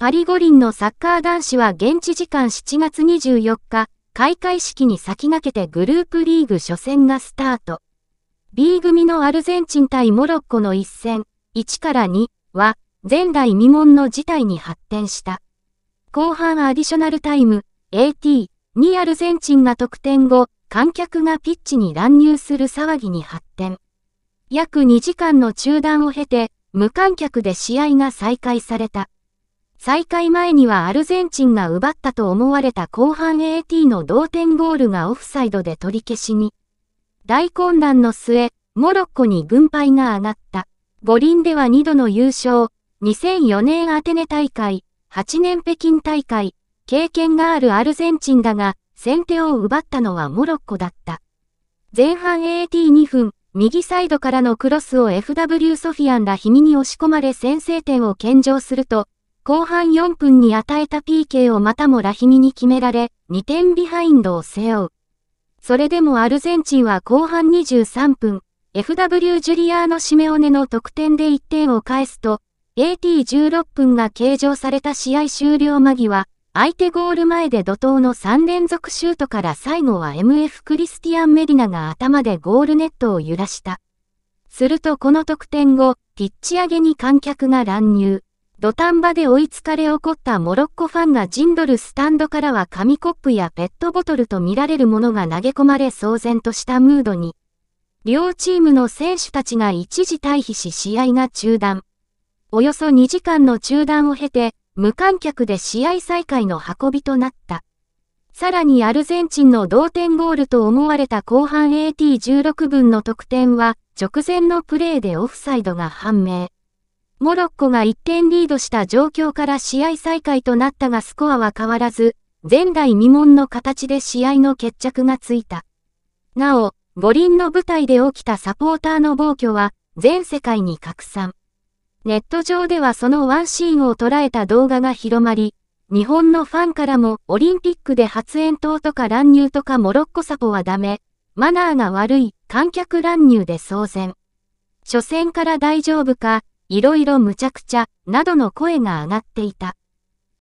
パリ五輪のサッカー男子は現地時間7月24日、開会式に先駆けてグループリーグ初戦がスタート。B 組のアルゼンチン対モロッコの一戦、1から2は、前代未聞の事態に発展した。後半アディショナルタイム、AT、にアルゼンチンが得点後、観客がピッチに乱入する騒ぎに発展。約2時間の中断を経て、無観客で試合が再開された。再開前にはアルゼンチンが奪ったと思われた後半 AT の同点ゴールがオフサイドで取り消しに。大混乱の末、モロッコに軍配が上がった。五輪では2度の優勝、2004年アテネ大会、8年北京大会、経験があるアルゼンチンだが、先手を奪ったのはモロッコだった。前半 AT2 分、右サイドからのクロスを FW ソフィアンら氷見に押し込まれ先制点を献上すると、後半4分に与えた PK をまたもラヒミに決められ、2点ビハインドを背負う。それでもアルゼンチンは後半23分、FW ジュリアーノ・シメオネの得点で1点を返すと、AT16 分が計上された試合終了間際、相手ゴール前で怒涛の3連続シュートから最後は MF クリスティアン・メディナが頭でゴールネットを揺らした。するとこの得点後、ピッチ上げに観客が乱入。土壇場で追いつかれ起こったモロッコファンがジンドルスタンドからは紙コップやペットボトルと見られるものが投げ込まれ騒然としたムードに、両チームの選手たちが一時退避し試合が中断。およそ2時間の中断を経て、無観客で試合再開の運びとなった。さらにアルゼンチンの同点ゴールと思われた後半 AT16 分の得点は、直前のプレーでオフサイドが判明。モロッコが1点リードした状況から試合再開となったがスコアは変わらず、前代未聞の形で試合の決着がついた。なお、五輪の舞台で起きたサポーターの暴挙は全世界に拡散。ネット上ではそのワンシーンを捉えた動画が広まり、日本のファンからもオリンピックで発煙筒とか乱入とかモロッコサポはダメ、マナーが悪い、観客乱入で騒然。初戦から大丈夫か、いろいろむちゃくちゃ、などの声が上がっていた。